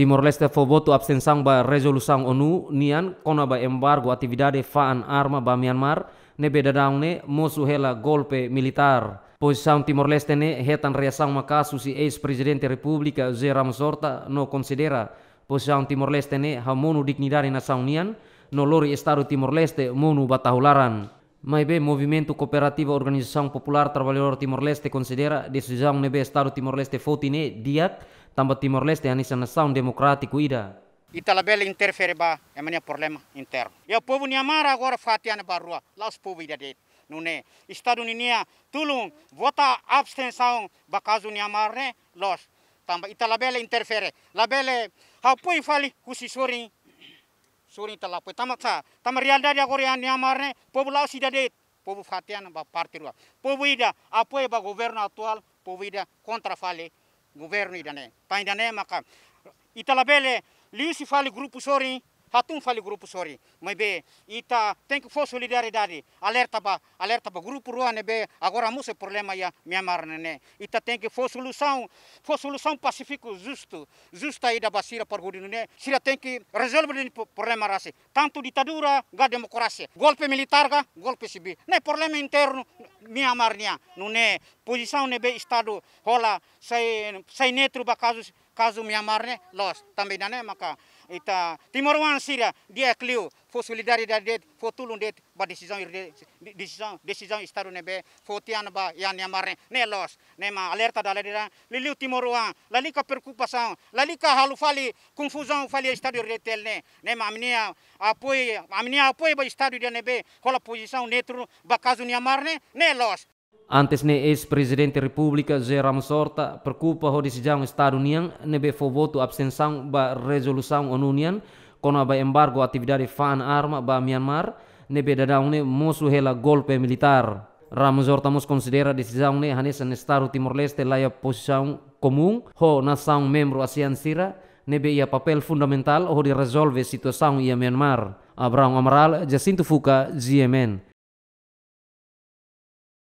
Timor Leste fo absen abstenção ba resolução ONU nian kona ba embargo atividade faan arma ba Myanmar ne bedadang ne mosu hela golpe militar. Posição Timor Leste ne hetan reasang makasu si ex-presidente Republika Zeram Ramos no considera posição Timor Leste ne hamonu dignidade nação nian no lori estado Timor Leste monu batahularan. Maybe Movimento Cooperativo Organização Popular Trabalhador Timor-Leste considera decisão nebe Estado Timor-Leste fotine diat tamba Timor-Leste anisa nação democrático ida. Italabela interfere ba é e mania problema interno. E o povo niamara agora fatiana barua, lá os povo ida det. Nune Estado ninia tulung vota abstenção bakazu niamare los tamba Italabela interfere. Labele hapoi fali kusisori suri tala pe tama tsa tama rianda dia kori an yamarne povo lao sida det povo fatian ba partirua povo ida apoe ba governo atual povo ida kontra fale governo ida ne painda ne maka itala bele liusi fale grupo sori hatun fali grupo sorry, mas be ita tem que for solidariedade alerta ba alerta ba grupo ruane be agora musse problema ya Myanmar né ita tem que for solução for solução pacífico justo justa aí da basira por godino né sira tem que resolver o problema race tanto ditadura ga democracia golpe militar ga golpe civil né problema interno mi não é, posição nebe estado rola sem sai netro ba caso caso minha amarne los também é, maka está, timor wan sira dia clio fo solidariedade det fo tulun ba decisão decisão decisão estado nebe fo tian ba yan amarne nem los nem a alerta da ledera liliu timor wan lalica preocupação lalica halu fali confusão fali estado retel nem ne ma amnia apoio minha apoio ba estado dia nebe rola posição netro ba caso minha amarne nem celos. Antes ne ex-presidente República Zeram Sorta preocupa ho sejang Estado ne nebe fo voto absensang ba resolusang ONU União ba embargo atividade fan arma ba Myanmar nebe dadang ne mosu hela golpe militar. Ramos Hortamos considera sejang ne hanes an Estado Timor-Leste laia posição comum ho nasang membro ASEAN Sira nebe ia papel fundamental ho di resolve situasang ia Myanmar. Abraham Amaral, Jacinto fuka GMN.